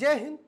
जय हिंद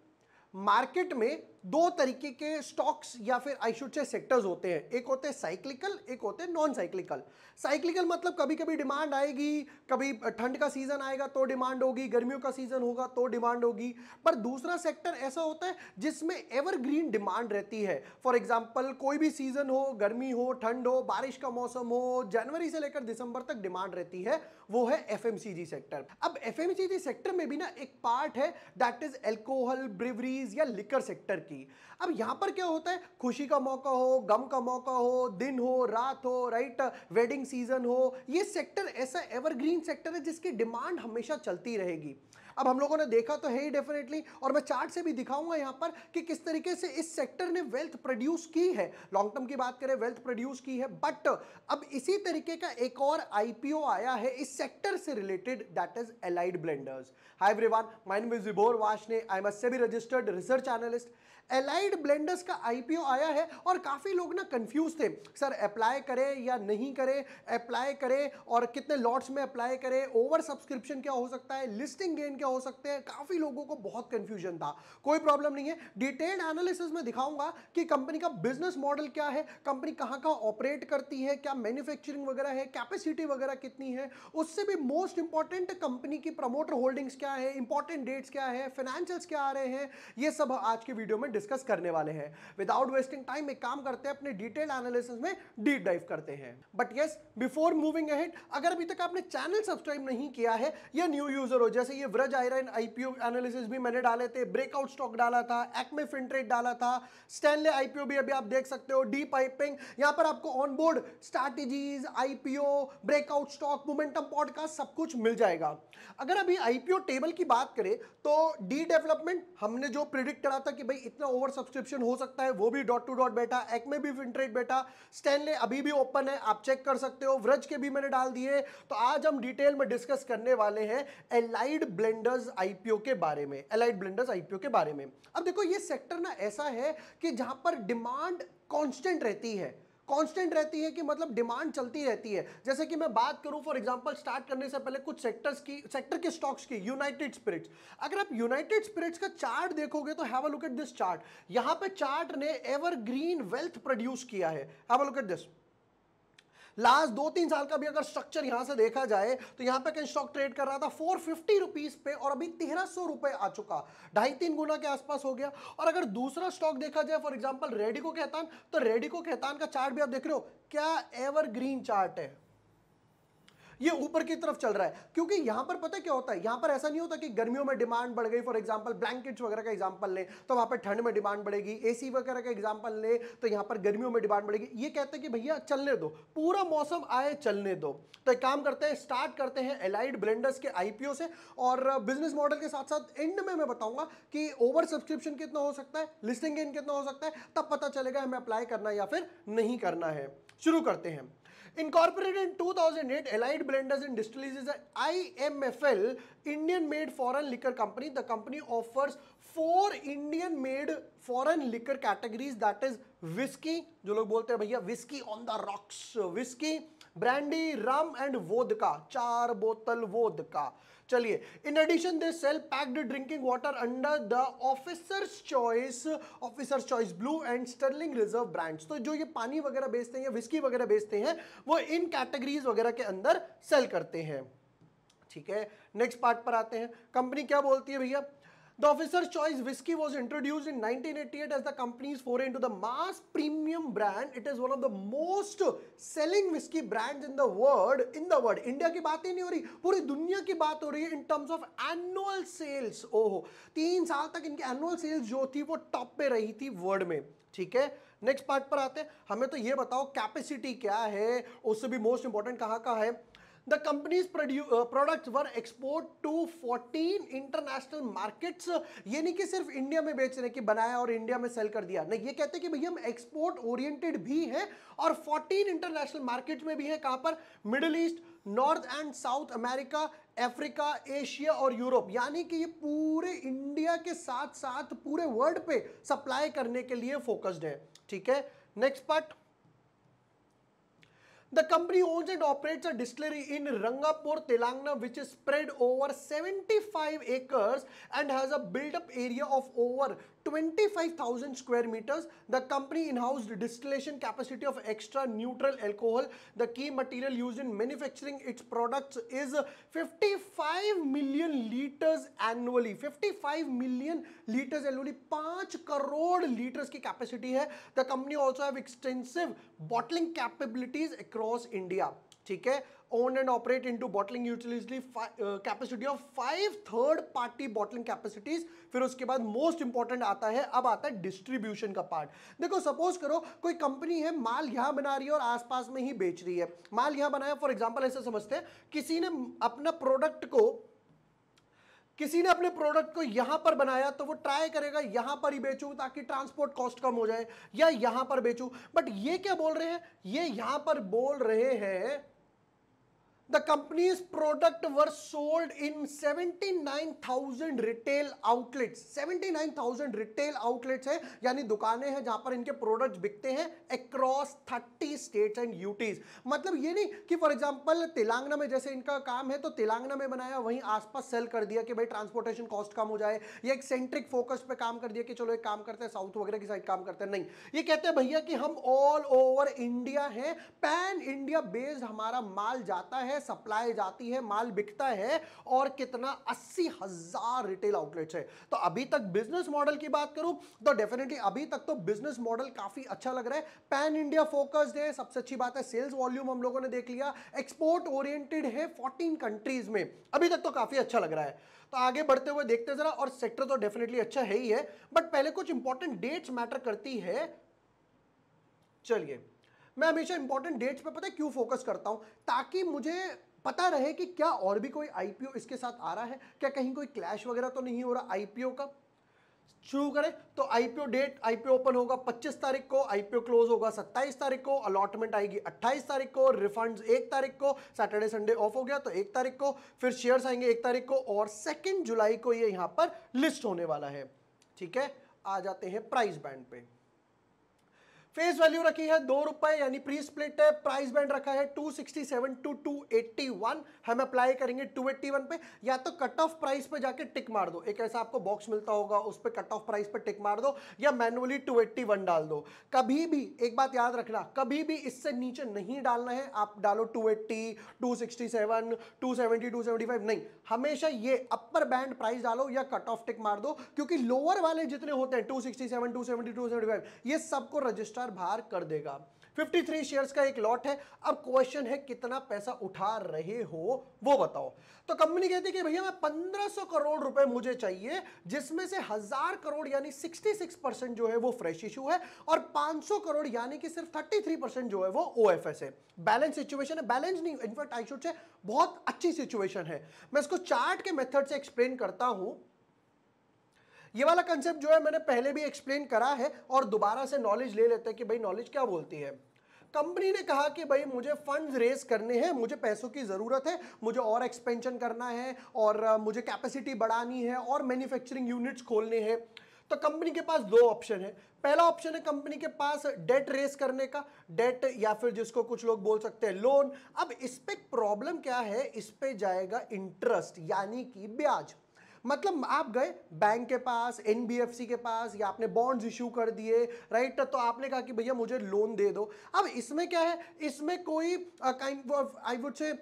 मार्केट में दो तरीके के स्टॉक्स या फिर आई शुड से सेक्टर्स होते हैं एक होते हैं साइक्लिकल एक होते हैं नॉन साइक्लिकल साइक्लिकल मतलब कभी कभी डिमांड आएगी कभी ठंड का सीजन आएगा तो डिमांड होगी गर्मियों का सीजन होगा तो डिमांड होगी पर दूसरा सेक्टर ऐसा होता है जिसमें एवरग्रीन डिमांड रहती है फॉर एग्जाम्पल कोई भी सीजन हो गर्मी हो ठंड हो बारिश का मौसम हो जनवरी से लेकर दिसंबर तक डिमांड रहती है वो है एफ सेक्टर अब एफ सेक्टर में भी ना एक पार्ट है दैट इज एल्कोहल ब्रिवरीज या लिकर सेक्टर की थी अब यहाँ पर क्या होता है खुशी का मौका हो गम का मौका हो दिन हो रात हो राइट वेडिंग सीजन हो ये सेक्टर ऐसा एवरग्रीन सेक्टर है जिसकी डिमांड हमेशा चलती रहेगी अब हम लोगों ने देखा तो है ही डेफिनेटली और मैं चार्ट से भी दिखाऊंगा यहाँ पर कि किस तरीके से इस सेक्टर ने वेल्थ प्रोड्यूस की है लॉन्ग टर्म की बात करें वेल्थ प्रोड्यूस की है बट अब इसी तरीके का एक और आईपीओ आया है इस सेक्टर से related that is Allied Blenders hi everyone my name is Vibhor ने I am a SEBI registered research analyst Allied Blenders का आईपीओ आया है और काफ़ी लोग ना कंफ्यूज थे सर अप्लाई करें या नहीं करें अप्लाई करें और कितने लॉट्स में अप्लाई करें ओवर सब्सक्रिप्शन क्या हो सकता है लिस्टिंग गेन क्या हो सकते हैं काफ़ी लोगों को बहुत कंफ्यूजन था कोई प्रॉब्लम नहीं है डिटेल्ड एनालिसिस में दिखाऊंगा कि कंपनी का बिजनेस मॉडल क्या है कंपनी कहाँ कहाँ ऑपरेट करती है क्या मैन्युफैक्चरिंग वगैरह है कैपेसिटी वगैरह कितनी है उससे भी मोस्ट इंपॉर्टेंट कंपनी की प्रमोटर होल्डिंग्स क्या है इंपॉर्टेंट डेट्स क्या है फाइनेंशियल्स क्या आ रहे हैं ये सब आज के वीडियो में डिस्कस करने वाले हैं विदाउट वेस्टिंग टाइम एक काम करते हैं अपने डिटेल एनालिसिस में डीप डाइव करते हैं but yes before moving ahead अगर अभी तक आपने चैनल सब्सक्राइब नहीं किया है या न्यू यूजर हो जैसे ये व्रज आयरन आईपीओ एनालिसिस भी मैंने डाले थे ब्रेकआउट स्टॉक डाला था एक्मे फिनट्रेड डाला था स्टैनले आईपीओ भी अभी आप देख सकते हो डी पाइपिंग यहां पर आपको onboard strategies IPO breakout stock momentum podcast सब कुछ मिल जाएगा अगर अभी आईपीओ टेबल की बात करें तो डी डेवलपमेंट हमने जो प्रिडिक्ट करा था कि भाई इतना का ओवर सब्सक्रिप्शन हो सकता है वो भी डॉट टू डॉट बैठा एक में भी फिनट्रेड बैठा स्टैनले अभी भी ओपन है आप चेक कर सकते हो व्रज के भी मैंने डाल दिए तो आज हम डिटेल में डिस्कस करने वाले हैं एलाइड ब्लेंडर्स आईपीओ के बारे में एलाइड ब्लेंडर्स आईपीओ के बारे में अब देखो ये सेक्टर ना ऐसा है कि जहां पर डिमांड कांस्टेंट रहती है कांस्टेंट रहती है कि मतलब डिमांड चलती रहती है जैसे कि मैं बात करूं फॉर एग्जांपल स्टार्ट करने से पहले कुछ सेक्टर्स की सेक्टर के स्टॉक्स की यूनाइटेड स्पिरिट्स अगर आप यूनाइटेड स्पिरिट्स का चार्ट देखोगे तो have a look at this chart यहां पे चार्ट ने एवरग्रीन वेल्थ प्रोड्यूस किया है have a look at this last दो तीन साल का भी अगर स्ट्रक्चर यहां से देखा जाए तो यहां पे कैन स्टॉक ट्रेड कर रहा था फोर फिफ्टी रुपीज पे और अभी तेरह सौ रुपए आ चुका ढाई तीन गुना के आसपास हो गया और अगर दूसरा स्टॉक देखा जाए फॉर एग्जाम्पल रेडिको कहतान तो रेडिको कहतान का चार्ट भी आप देख रहे हो क्या एवरग्रीन चार्ट है ये ऊपर की तरफ चल रहा है क्योंकि यहां पर पता क्या होता है यहां पर ऐसा नहीं होता कि गर्मियों में डिमांड बढ़ गई फॉर एग्जाम्पल ब्लैंकेट्स वगैरह का एग्जाम्पल लें तो वहां पर ठंड में डिमांड बढ़ेगी एसी वगैरह का एग्जाम्पल ले तो यहां पर गर्मियों में डिमांड बढ़ेगी ये कहते हैं कि भैया चलने दो पूरा मौसम आए चलने दो तो एक काम करते हैं स्टार्ट करते हैं एलाइड ब्लेंडर्स के आईपीओ से और बिजनेस मॉडल के साथ साथ एंड में मैं बताऊंगा कि ओवर सब्सक्रिप्शन कितना हो सकता है लिस्टिंग गेन कितना हो सकता है तब पता चलेगा हमें अप्लाई करना या फिर नहीं करना है शुरू करते हैं Incorporated in 2008, Allied Blenders and Distilleries is an IMFL, Indian-made foreign liquor company. The company offers four Indian-made foreign liquor categories that is whiskey, जो लोग बोलते हैं भैया whiskey on the rocks, whiskey, brandy, rum and vodka, char बोतल vodka. चलिए in addition they sell packed drinking water under the Officer's Choice Officer's Choice Blue and Sterling Reserve brands तो जो ये पानी वगैरह बेचते हैं विस्की वगैरह बेचते हैं वो इन कैटेगरीज वगैरह के अंदर सेल करते हैं ठीक है नेक्स्ट पार्ट पर आते हैं कंपनी क्या बोलती है भैया The Officer's Choice whiskey was introduced in 1988 as the company's foray into the mass premium brand. It is one of the most selling whiskey brands in the world. In the world, India की बात ही नहीं हो रही पूरी दुनिया की बात हो रही है in terms of annual sales. Oh, तीन साल तक इनकी annual sales जो थी वो top पे रही थी world में ठीक है नेक्स्ट पार्ट पर आते हैं हमें तो ये बताओ कैपेसिटी क्या है उससे भी मोस्ट इंपॉर्टेंट कहाँ का है The company's uh, were export to to 14 international markets. Uh, ये नहीं कि सिर्फ इंडिया में बेचने की बनाया और इंडिया में सेल कर दिया नहीं ये कहते कि भैया हम एक्सपोर्ट ओरिएंटेड भी हैं और 14 इंटरनेशनल मार्केट में भी है कहां पर Middle East North and South America Africa Asia और यूरोप यानी कि ये पूरे इंडिया के साथ साथ पूरे वर्ल्ड पे सप्लाई करने के लिए फोकस्ड है ठीक है next part The company owns and operates a distillery in Rangapur, Telangana, which is spread over 75 acres and has a built-up area of over 25,000 square meters. The company in house distillation capacity of extra neutral alcohol. The key material used in manufacturing its products is 55 million liters annually. 55 million liters annually. 5 crore liters ki capacity hai. The company also have extensive bottling capabilities across India. ठीक है owned and operate into bottling utility capacity of five third party bottling capacities फिर उसके बाद most important आता है अब आता है डिस्ट्रीब्यूशन का पार्ट देखो सपोज करो कोई कंपनी है माल यहां बना रही है और आसपास में ही बेच रही है माल यहां बनाया फॉर एग्जाम्पल ऐसे समझते हैं किसी ने अपना प्रोडक्ट को किसी ने अपने प्रोडक्ट को यहां पर बनाया तो वो ट्राई करेगा यहां पर ही बेचूं ताकि ट्रांसपोर्ट कॉस्ट कम हो जाए या यहां पर बेचूं बट ये क्या बोल रहे हैं ये यहां पर बोल रहे हैं companies product were sold in seventy nine thousand retail outlet seventy nine thousand retail outlets है यानी दुकानें हैं जहां पर इनके प्रोडक्ट बिकते हैं अक्रॉस 30 स्टेट्स एंड यूटीज मतलब ये नहीं कि फॉर एग्जाम्पल तेलंगाना में जैसे इनका काम है तो तेलंगाना में बनाया वहीं आसपास सेल कर दिया कि भाई ट्रांसपोर्टेशन कॉस्ट कम हो जाए या एक सेंट्रिक फोकस पे काम कर दिया कि चलो एक काम करते हैं साउथ वगैरह की साइड काम करते हैं नहीं ये कहते हैं भैया कि हम ऑल ओवर इंडिया है पैन इंडिया बेस्ड हमारा माल जाता है है सप्लाई जाती है माल बिकता है और कितना अस्सी हजार रिटेल आउटलेट्स है तो अभी तक बिजनेस मॉडल की बात करूं तो डेफिनेटली अभी तक तो बिजनेस मॉडल काफी अच्छा लग रहा है पैन इंडिया फोकस्ड है सबसे अच्छी बात है सेल्स वॉल्यूम हम लोगों ने देख लिया एक्सपोर्ट ओरिएंटेड है फोर्टीन कंट्रीज में अभी तक तो काफी अच्छा लग रहा है तो आगे बढ़ते हुए देखते जरा और सेक्टर तो डेफिनेटली अच्छा है ही है बट पहले कुछ इंपॉर्टेंट डेट्स मैटर करती है चलिए मैं हमेशा इंपॉर्टेंट डेट्स पर पता है क्यों फोकस करता हूं ताकि मुझे पता रहे कि क्या और भी कोई आईपीओ इसके साथ आ रहा है क्या कहीं कोई क्लैश वगैरह तो नहीं हो रहा आईपीओ का शुरू करें तो आईपीओ डेट आईपीओ ओपन होगा 25 तारीख को आईपीओ क्लोज होगा 27 तारीख को अलॉटमेंट आएगी 28 तारीख को रिफंड्स एक तारीख को सैटरडे संडे ऑफ हो गया तो एक तारीख को फिर शेयर्स आएंगे एक तारीख को और सेकेंड जुलाई को ये यहाँ पर लिस्ट होने वाला है ठीक है आ जाते हैं प्राइस बैंड पे फेस वैल्यू रखी है दो रुपए यानी प्री स्प्लिट है प्राइस बैंड रखा है 267 टू 281 हम अप्लाई करेंगे 281 पे या तो कट ऑफ प्राइस पे जाके टिक मार दो एक ऐसा आपको बॉक्स मिलता होगा उस पर कट ऑफ प्राइस पे टिक मार दो या मैनुअली 281 डाल दो कभी भी एक बात याद रखना कभी भी इससे नीचे नहीं डालना है आप डालो टू 267 टू 275 नहीं हमेशा ये अपर बैंड प्राइस डालो या कट ऑफ टिक मार दो क्योंकि लोअर वाले जितने होते हैं two sixty seven to seventy two seventy five ये सबको रजिस्टर सरकार भार कर देगा 53 शेयर्स का एक लॉट है अब क्वेश्चन है कितना पैसा उठा रहे हो वो बताओ तो कंपनी कहती है कि भैया मैं 1500 करोड़ रुपए मुझे चाहिए जिसमें से हजार करोड़ यानी 66 परसेंट जो है वो फ्रेश इशू है और 500 करोड़ यानी कि सिर्फ 33 परसेंट जो है वो ओ एफ एस है बैलेंस सिचुएशन है बैलेंस नहीं इनफैक्ट आई शुड से बहुत अच्छी सिचुएशन है मैं इसको चार्ट के मेथड से एक्सप्लेन करता हूं ये वाला कंसेप्ट जो है मैंने पहले भी एक्सप्लेन करा है और दोबारा से नॉलेज ले लेते हैं कि भाई नॉलेज क्या बोलती है कंपनी ने कहा कि भाई मुझे फंड रेज करने हैं मुझे पैसों की ज़रूरत है मुझे और एक्सपेंशन करना है और मुझे कैपेसिटी बढ़ानी है और मैन्युफैक्चरिंग यूनिट्स खोलने हैं तो कंपनी के पास दो ऑप्शन है पहला ऑप्शन है कंपनी के पास डेट रेस करने का डेट या फिर जिसको कुछ लोग बोल सकते हैं लोन अब इस पर प्रॉब्लम क्या है इस पर जाएगा इंटरेस्ट यानी कि ब्याज मतलब आप गए बैंक के पास एन के पास या आपने बॉन्ड्स इशू कर दिए राइट तो आपने कहा कि भैया मुझे लोन दे दो अब इसमें क्या है इसमें कोई kind I would say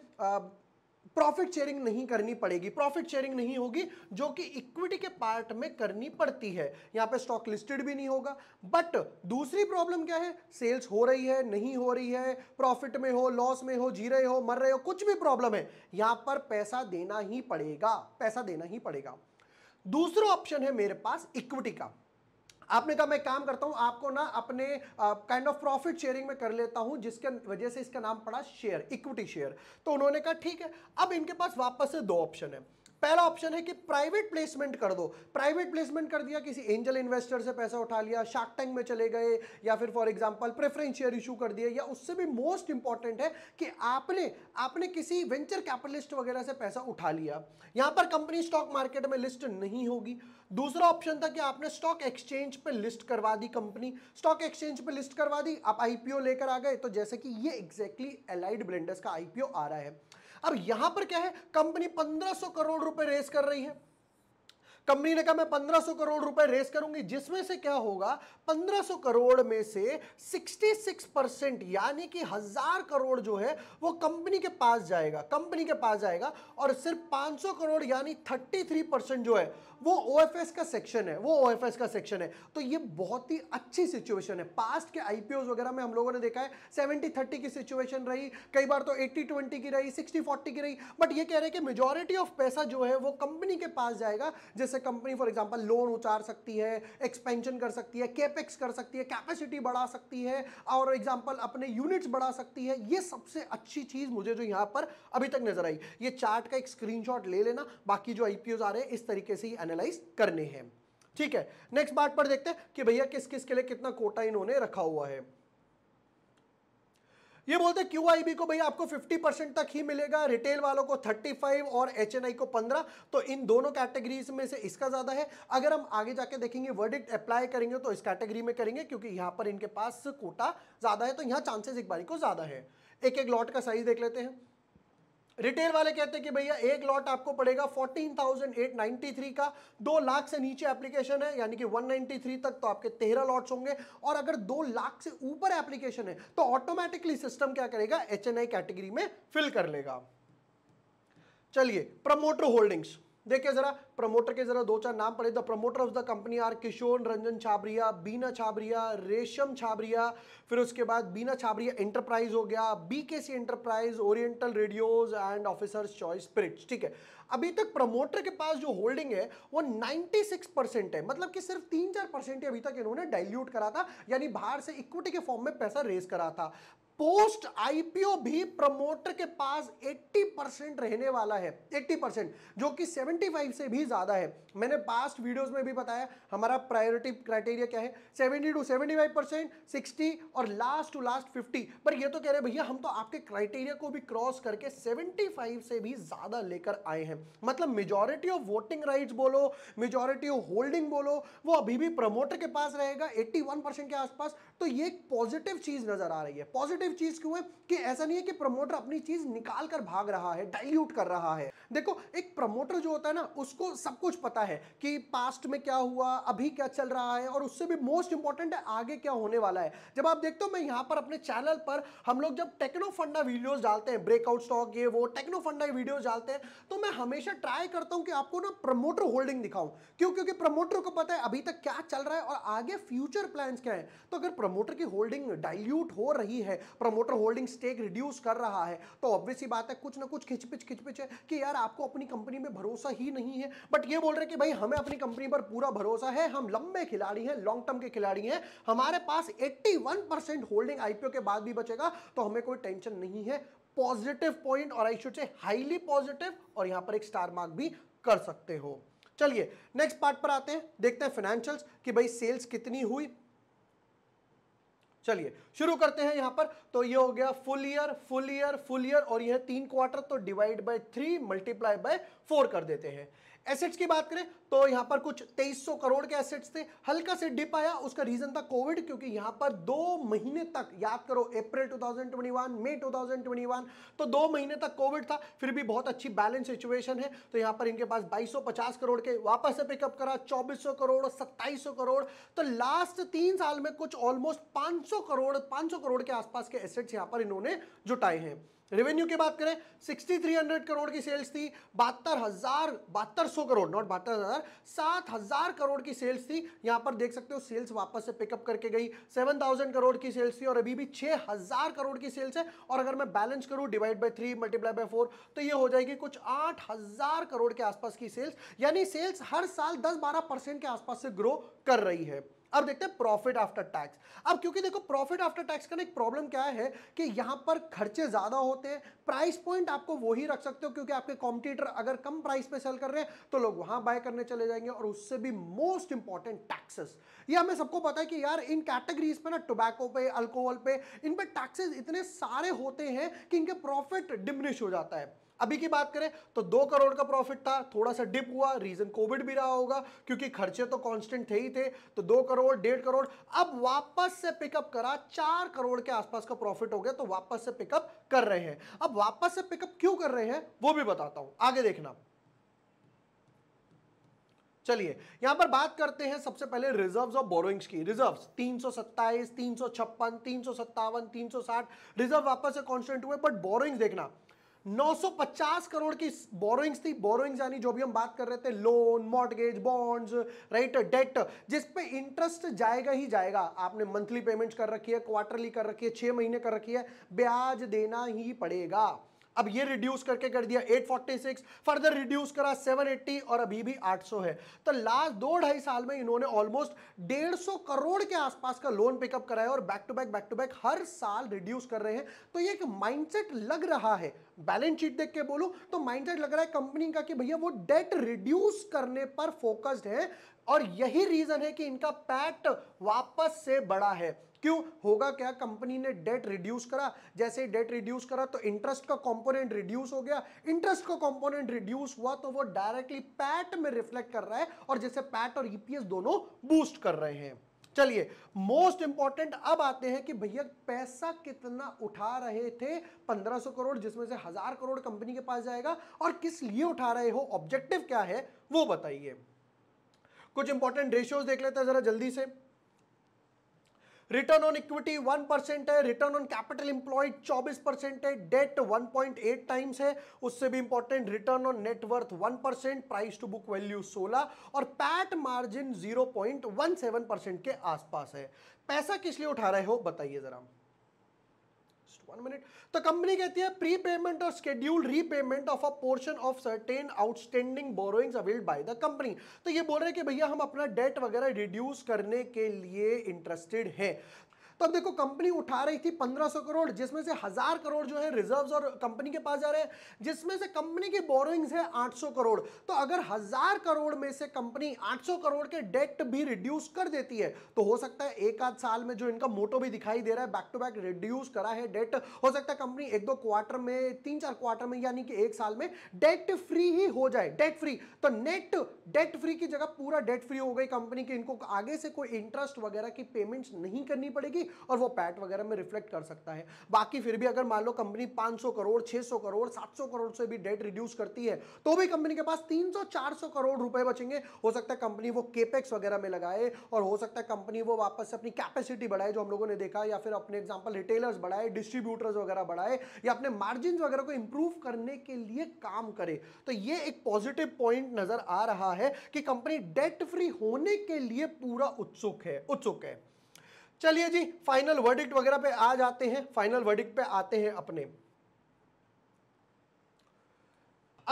profit sharing नहीं करनी पड़ेगी प्रॉफिट शेयरिंग नहीं होगी जो कि इक्विटी के पार्ट में करनी पड़ती है यहां पे स्टॉक लिस्टेड भी नहीं होगा बट दूसरी प्रॉब्लम क्या है सेल्स हो रही है नहीं हो रही है प्रॉफिट में हो लॉस में हो जी रहे हो मर रहे हो कुछ भी प्रॉब्लम है यहां पर पैसा देना ही पड़ेगा पैसा देना ही पड़ेगा दूसरा ऑप्शन है मेरे पास इक्विटी का आपने कहा मैं काम करता हूं आपको ना अपने काइंड ऑफ प्रॉफिट शेयरिंग में कर लेता हूं जिसके वजह से इसका नाम पड़ा शेयर इक्विटी शेयर तो उन्होंने कहा ठीक है अब इनके पास वापस से दो ऑप्शन है पहला ऑप्शन है कि प्राइवेट प्लेसमेंट कर दो प्राइवेट प्लेसमेंट कर दिया किसी एंजल इन्वेस्टर से पैसा उठा लिया शार्क टैंक में चले गए या फिर for example preference share issue कर दिए या उससे भी मोस्ट इंपॉर्टेंट है कि आपने आपने किसी वेंचर कैपिटलिस्ट वगैरह से पैसा उठा लिया यहां पर कंपनी स्टॉक मार्केट में लिस्ट नहीं होगी दूसरा ऑप्शन था कि आपने स्टॉक एक्सचेंज पर लिस्ट करवा दी कंपनी स्टॉक एक्सचेंज पर लिस्ट करवा दी आप आईपीओ लेकर आ गए तो जैसे कि ये एग्जैक्टली एलाइड ब्लेंडर्स का आईपीओ आ रहा है अब यहां पर क्या है कंपनी 1500 करोड़ रुपए रेस कर रही है कंपनी ने कहा मैं 1500 करोड़ रुपए रेस करूंगी जिसमें से क्या होगा 1500 करोड़ में से 66 परसेंट यानी कि हजार करोड़ जो है वो कंपनी के पास जाएगा कंपनी के पास जाएगा और सिर्फ 500 करोड़ यानी 33 परसेंट जो है वो ओ का सेक्शन है वो ओ का सेक्शन है तो ये बहुत ही अच्छी सिचुएशन है पास्ट के आईपीओ वगैरह में हम लोगों ने देखा है सेवेंटी थर्टी की सिचुएशन रही कई बार तो एट्टी ट्वेंटी की रही सिक्सटी फोर्टी की रही बट ये कह रहे हैं कि मेजोरिटी ऑफ पैसा जो है वो कंपनी के पास जाएगा जिस जैसे कंपनी फॉर एग्जाम्पल लोन उतार सकती है एक्सपेंशन कर सकती है कैपेक्स कर सकती है कैपेसिटी बढ़ा सकती है और एग्जाम्पल अपने यूनिट्स बढ़ा सकती है ये सबसे अच्छी चीज़ मुझे जो यहाँ पर अभी तक नजर आई ये चार्ट का एक स्क्रीन ले लेना बाकी जो आईपीओ आ रहे हैं इस तरीके से ही एनालाइज करने हैं ठीक है नेक्स्ट पार्ट पर देखते हैं कि भैया किस किस के लिए कितना कोटा इन्होंने रखा हुआ है ये बोलते क्यू आई बी को भाई आपको 50 परसेंट तक ही मिलेगा रिटेल वालों को 35 और एच एन आई को 15 तो इन दोनों कैटेगरीज में से इसका ज्यादा है अगर हम आगे जाके देखेंगे वर्डिक्ट अप्लाई करेंगे तो इस कैटेगरी में करेंगे क्योंकि यहां पर इनके पास कोटा ज्यादा है तो यहां चांसेस एक बारी को ज्यादा है एक एक लॉट का साइज देख लेते हैं रिटेल वाले कहते हैं कि भैया एक लॉट आपको पड़ेगा 14,893 का दो लाख से नीचे एप्लीकेशन है यानी कि 193 तक तो आपके तेरह लॉट्स होंगे और अगर दो लाख से ऊपर एप्लीकेशन है तो ऑटोमेटिकली सिस्टम क्या करेगा एच कैटेगरी में फिल कर लेगा चलिए प्रमोटर होल्डिंग्स देखिए जरा प्रमोटर के जरा दो चार नाम पड़े the promoter of the company are Kishore Ranjan Chhabria Bina Chhabria Resham Chhabria फिर उसके बाद बीना छाबरिया एंटरप्राइज हो गया BKC enterprise Oriental Radios and Officer's Choice Spirits ठीक है अभी तक प्रमोटर के पास जो होल्डिंग है वो 96 परसेंट है मतलब कि सिर्फ तीन चार परसेंट अभी तक इन्होंने डाइल्यूट करा था यानी बाहर से इक्विटी के फॉर्म में पैसा रेज करा था पोस्ट आईपीओ भी प्रमोटर के पास 80 परसेंट रहने वाला है 80 परसेंट जो कि 75 से भी ज्यादा है मैंने पास्ट वीडियोस में भी बताया हमारा प्रायोरिटी क्राइटेरिया क्या है 70 टू 75 परसेंट सिक्सटी और लास्ट टू लास्ट 50 पर ये तो कह रहे भैया हम तो आपके क्राइटेरिया को भी क्रॉस करके 75 से भी ज्यादा लेकर आए हैं मतलब मेजोरिटी ऑफ वोटिंग राइट बोलो मेजोरिटी ऑफ होल्डिंग बोलो वो अभी भी प्रमोटर के पास रहेगा एट्टी के आसपास तो ये एक पॉजिटिव चीज नजर आ रही है पॉजिटिव पॉजिटिव चीज क्यों है कि ऐसा नहीं है कि प्रमोटर अपनी चीज निकाल कर भाग रहा है डाइल्यूट कर रहा है देखो एक प्रमोटर जो होता है ना उसको सब कुछ पता है कि पास्ट में क्या हुआ अभी क्या चल रहा है और उससे भी मोस्ट इंपॉर्टेंट है आगे क्या होने वाला है जब आप देखते हो मैं यहां पर अपने चैनल पर हम लोग जब टेक्नो फंडा वीडियोस डालते हैं ब्रेकआउट स्टॉक ये वो टेक्नो फंडा वीडियोस डालते हैं तो मैं हमेशा ट्राई करता हूं कि आपको ना प्रमोटर होल्डिंग दिखाऊं क्यों क्योंकि प्रमोटर को पता है अभी तक क्या चल रहा है और आगे फ्यूचर प्लान क्या है तो अगर प्रमोटर की होल्डिंग डाइल्यूट हो रही है प्रमोटर होल्डिंग स्टेक रिड्यूस कर रहा है तो ऑब्वियस ही बात है कुछ ना कुछ खिचपिच खिचपिच है कि यार आपको अपनी कंपनी में भरोसा ही नहीं है बट ये बोल रहे कि भाई हमें अपनी कंपनी पर पूरा भरोसा है हम लंबे खिलाड़ी हैं लॉन्ग टर्म के खिलाड़ी हैं हमारे पास एट्टी होल्डिंग आईपीओ के बाद भी बचेगा तो हमें कोई टेंशन नहीं है पॉजिटिव पॉइंट और I should say highly positive और यहां पर एक स्टार मार्क भी कर सकते हो चलिए नेक्स्ट पार्ट पर आते हैं देखते हैं फाइनेंशियल्स कि भाई सेल्स कितनी हुई चलिए शुरू करते हैं यहां पर तो ये हो गया full year full year full year और यह तीन क्वार्टर तो divide by three multiply by four कर देते हैं एसेट्स की बात करें तो यहां पर कुछ 2300 करोड़ के एसेट्स थे हल्का से डिप आया उसका रीजन था कोविड क्योंकि यहां पर दो महीने तक याद करो अप्रैल 2021 मई 2021 तो दो महीने तक कोविड था फिर भी बहुत अच्छी बैलेंस सिचुएशन है तो यहां पर इनके पास 2250 करोड़ के वापस से पिकअप करा 2400 करोड़ 2700 करोड़ तो लास्ट तीन साल में कुछ ऑलमोस्ट पांच करोड़ पांच करोड़ के आसपास के एसेट्स यहां पर इन्होंने जुटाए हैं रेवेन्यू की बात करें 6300 करोड़ की सेल्स थी बहत्तर हजार बहत्तर सौ करोड़ नॉट बहत्तर हजार सात हजार करोड़ की सेल्स थी यहां पर देख सकते हो सेल्स वापस से पिकअप करके गई 7000 करोड़ की सेल्स थी और अभी भी 6000 करोड़ की सेल्स है और अगर मैं बैलेंस करूं divide by three multiply by four तो ये हो जाएगी कुछ आठ करोड़ के आसपास की सेल्स यानी सेल्स हर साल दस बारह के आसपास से ग्रो कर रही है अब देखते हैं प्रॉफिट आफ्टर टैक्स अब क्योंकि देखो प्रॉफिट आफ्टर टैक्स का एक प्रॉब्लम क्या है कि यहां पर खर्चे ज़्यादा होते हैं प्राइस पॉइंट आपको वही रख सकते हो क्योंकि आपके कॉम्पिटिटर अगर कम प्राइस पे सेल कर रहे हैं तो लोग वहां बाय करने चले जाएंगे और उससे भी मोस्ट इंपॉर्टेंट टैक्सेस ये हमें सबको पता है कि यार इन कैटेगरीज पे ना टोबैको पे अल्कोहल पे इन पर टैक्सेस इतने सारे होते हैं कि इनके प्रॉफिट डिमिनिश हो जाता है अभी की बात करें तो दो करोड़ का प्रॉफिट था थोड़ा सा डिप हुआ रीजन कोविड भी रहा होगा क्योंकि खर्चे तो कांस्टेंट थे ही थे तो दो करोड़ डेढ़ करोड़ अब वापस से पिकअप करा चार करोड़ के आसपास का प्रॉफिट हो गया तो वापस से पिकअप कर रहे हैं अब वापस से पिकअप क्यों कर रहे हैं वो भी बताता हूं आगे देखना चलिए यहां पर बात करते हैं सबसे पहले रिजर्व्स और बोरोइंग्स की रिजर्व्स तीन सौ सत्ताईस तीन सौ छप्पन तीन सौ सत्तावन तीन सौ साठ रिजर्व वापस से कांस्टेंट हुए बट बोरोइंग्स देखना 950 करोड़ की बोरोइंग्स थी बोरोइंग्स यानी जो भी हम बात कर रहे थे loan mortgage bonds right debt जिस पे इंटरेस्ट जाएगा ही जाएगा आपने मंथली पेमेंट कर रखी है क्वार्टरली कर रखी है छह महीने कर रखी है ब्याज देना ही पड़ेगा अब ये रिड्यूस करके कर दिया 846 फर्दर रिड्यूस करा 780 और अभी भी 800 है तो लास्ट दो ढाई साल में इन्होंने ऑलमोस्ट 150 करोड़ के आसपास का लोन पिकअप कराया और back to back back to back हर साल रिड्यूस कर रहे हैं तो ये एक माइंडसेट लग रहा है बैलेंस शीट देख के बोलूं तो माइंडसेट लग रहा है कंपनी का कि भैया वो डेट रिड्यूस करने पर फोकस्ड है और यही रीजन है कि इनका पैट वापस से बड़ा है क्यों होगा क्या कंपनी ने डेट रिड्यूस करा जैसे डेट रिड्यूस करा तो इंटरेस्ट का कंपोनेंट रिड्यूस हो गया इंटरेस्ट का कंपोनेंट रिड्यूस हुआ तो वो डायरेक्टली पैट में रिफ्लेक्ट कर रहा है और जैसे पैट और ईपीएस e दोनों बूस्ट कर रहे हैं चलिए मोस्ट इंपॉर्टेंट अब आते हैं कि भैया पैसा कितना उठा रहे थे 1500 करोड़ जिसमें से हजार करोड़ कंपनी के पास जाएगा और किस लिए उठा रहे हो ऑब्जेक्टिव क्या है वो बताइए कुछ इंपॉर्टेंट रेशियोज देख लेते हैं जरा जल्दी से return on equity one percent है रिटर्न ऑन कैपिटल इंप्लॉयड चौबीस परसेंट है debt one point eight times है उससे भी important return on net worth one percent price to book value सोलह और PAT margin zero point one seven percent के आसपास है पैसा किस लिए उठा रहे हो बताइए जरा जस्ट तो कंपनी कहती है प्री पेमेंट और scheduled repayment of a portion of certain outstanding borrowings availed by the company तो ये बोल रहे हैं कि भैया हम अपना डेट वगैरह रिड्यूस करने के लिए इंटरेस्टेड हैं तो अब देखो कंपनी उठा रही थी 1500 करोड़ जिसमें से हजार करोड़ जो है रिजर्व्स और कंपनी के पास जा रहे हैं जिसमें से कंपनी की बोरोइंग है 800 करोड़ तो अगर हजार करोड़ में से कंपनी 800 करोड़ के डेट भी रिड्यूस कर देती है तो हो सकता है एक आध साल में जो इनका मोटो भी दिखाई दे रहा है बैक टू बैक रिड्यूस करा है डेट हो सकता है कंपनी एक दो क्वार्टर में तीन चार क्वार्टर में यानी कि एक साल में डेट फ्री ही हो जाए डेट फ्री तो नेट डेट फ्री की जगह पूरा डेट फ्री हो गई कंपनी की इनको आगे से कोई इंटरेस्ट वगैरह की पेमेंट नहीं करनी पड़ेगी और वो पैट वगैरह में रिफ्लेक्ट कर सकता है बाकी फिर भी अगर मान लो कंपनी 500 करोड़ 600 करोड़ 700 करोड़ से भी डेट रिड्यूस करती है तो भी कंपनी के पास 300-400 करोड़ रुपए बचेंगे हो सकता है कंपनी वो केपेक्स वगैरह में लगाए और हो सकता है कंपनी वो वापस से अपनी कैपेसिटी बढ़ाए जो हम लोगों ने देखा या फिर अपने एग्जाम्पल रिटेलर्स बढ़ाए डिस्ट्रीब्यूटर्स वगैरह बढ़ाए या अपने मार्जिन वगैरह को इंप्रूव करने के लिए काम करे तो ये एक पॉजिटिव पॉइंट नजर आ रहा है कि कंपनी डेट फ्री होने के लिए पूरा उत्सुक है उत्सुक है चलिए जी फाइनल वर्डिक्ट वगैरह पे आ जाते हैं फाइनल वर्डिक्ट पे आते हैं अपने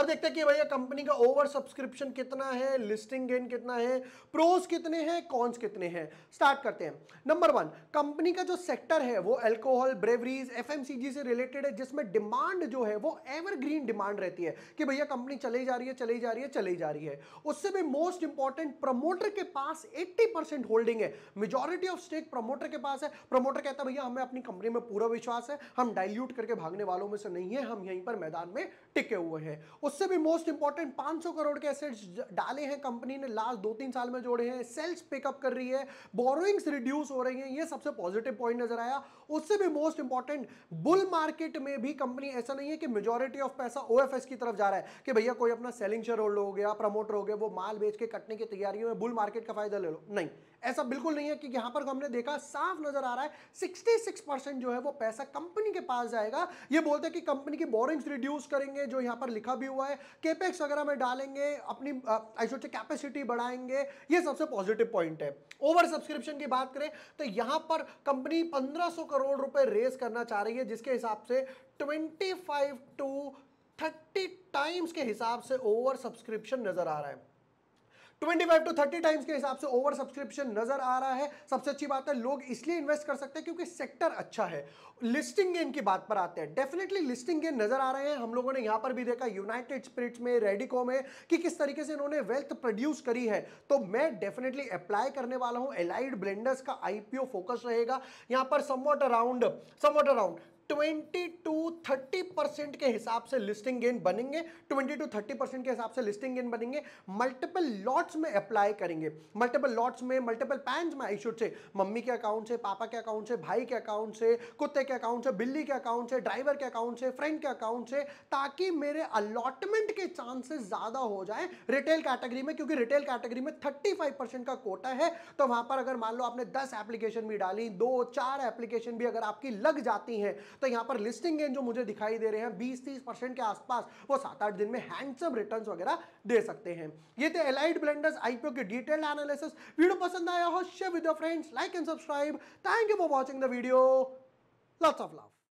अब देखते हैं कि भैया कंपनी का ओवर सब्सक्रिप्शन कितना है लिस्टिंग गेन कितना है प्रोस कितने हैं कॉन्स कितने हैं स्टार्ट करते हैं नंबर वन कंपनी का जो सेक्टर है वो एल्कोहल ब्रेवरीज एफ से रिलेटेड है जिसमें डिमांड जो है वो एवरग्रीन डिमांड रहती है कि भैया कंपनी चली जा रही है चली जा रही है चली जा रही है उससे भी मोस्ट इंपॉर्टेंट प्रमोटर के पास एट्टी होल्डिंग है मेजोरिटी ऑफ स्टेक प्रमोटर के पास है प्रमोटर कहता है भैया हमें अपनी कंपनी में पूरा विश्वास है हम डायल्यूट करके भागने वालों में से नहीं है हम यहीं पर मैदान में टिके हुए हैं उससे भी मोस्ट इंपॉर्टेंट 500 करोड़ के एसेट्स डाले हैं कंपनी ने लास्ट दो तीन साल में जोड़े हैं सेल्स पिकअप कर रही है बोरोइंग्स रिड्यूस हो रही हैं ये सबसे पॉजिटिव पॉइंट नजर आया उससे भी मोस्ट इंपॉर्टेंट बुल मार्केट में भी कंपनी ऐसा नहीं है कि मेजोरिटी ऑफ पैसा ओ की तरफ जा रहा है कि भैया कोई अपना सेलिंग शेयर होल्ड हो गया प्रमोटर हो गया वो माल बेच के कटने की तैयारियों में बुल मार्केट का फायदा ले लो नहीं ऐसा बिल्कुल नहीं है कि यहाँ पर हमने देखा साफ नजर आ रहा है सिक्सटी सिक्स परसेंट जो है वो पैसा कंपनी के पास जाएगा ये बोलते हैं कि कंपनी की बोरिंग्स रिड्यूस करेंगे जो यहाँ पर लिखा भी हुआ है केपेक्स वगैरह में डालेंगे अपनी आई कैपेसिटी बढ़ाएंगे ये सबसे पॉजिटिव पॉइंट है ओवर सब्सक्रिप्शन की बात करें तो यहाँ पर कंपनी पंद्रह करोड़ रुपए रेस करना चाह रही है जिसके हिसाब से ट्वेंटी टू थर्टी टाइम्स के हिसाब से ओवर सब्सक्रिप्शन नजर आ रहा है 25 टू 30 टाइम्स के हिसाब से ओवर सब्सक्रिप्शन नजर आ रहा है सबसे अच्छी बात है लोग इसलिए इन्वेस्ट कर सकते हैं क्योंकि सेक्टर अच्छा है लिस्टिंग गेन की बात पर आते हैं डेफिनेटली लिस्टिंग गेन नजर आ रहे हैं हम लोगों ने यहां पर भी देखा यूनाइटेड स्पिरिट्स में रेडिको में कि किस तरीके से इन्होंने वेल्थ प्रोड्यूस करी है तो मैं डेफिनेटली अप्लाई करने वाला हूं एलाइड ब्लेंडर्स का आईपीओ फोकस रहेगा यहां पर somewhat around somewhat around twenty to thirty percent के हिसाब से लिस्टिंग गेन बनेंगे ट्वेंटी टू थर्टी परसेंट के हिसाब से लिस्टिंग गेन बनेंगे मल्टीपल लॉट्स में अप्लाई करेंगे मल्टीपल लॉट्स में मल्टीपल पैंस में आई शुड से मम्मी के अकाउंट से पापा के अकाउंट से भाई के अकाउंट से कुत्ते के अकाउंट से बिल्ली के अकाउंट से ड्राइवर के अकाउंट से फ्रेंड के अकाउंट से ताकि मेरे अलॉटमेंट के चांसेस ज़्यादा हो जाए रिटेल कैटेगरी में क्योंकि रिटेल कैटेगरी में थर्टी फाइव परसेंट का कोटा है तो वहां पर अगर मान लो आपने दस एप्लीकेशन भी डाली दो चार एप्लीकेशन भी अगर आपकी लग जाती है तो यहाँ पर लिस्टिंग गेन जो मुझे दिखाई दे रहे हैं बीस तीस परसेंट के आसपास वो सात आठ दिन में हैंडसम रिटर्न वगैरह दे सकते हैं ये थे एलाइड ब्लेंडर्स आईपीओ के डिटेल एनालिसिस वीडियो पसंद आया हो share with like and subscribe thank you for watching the video lots of love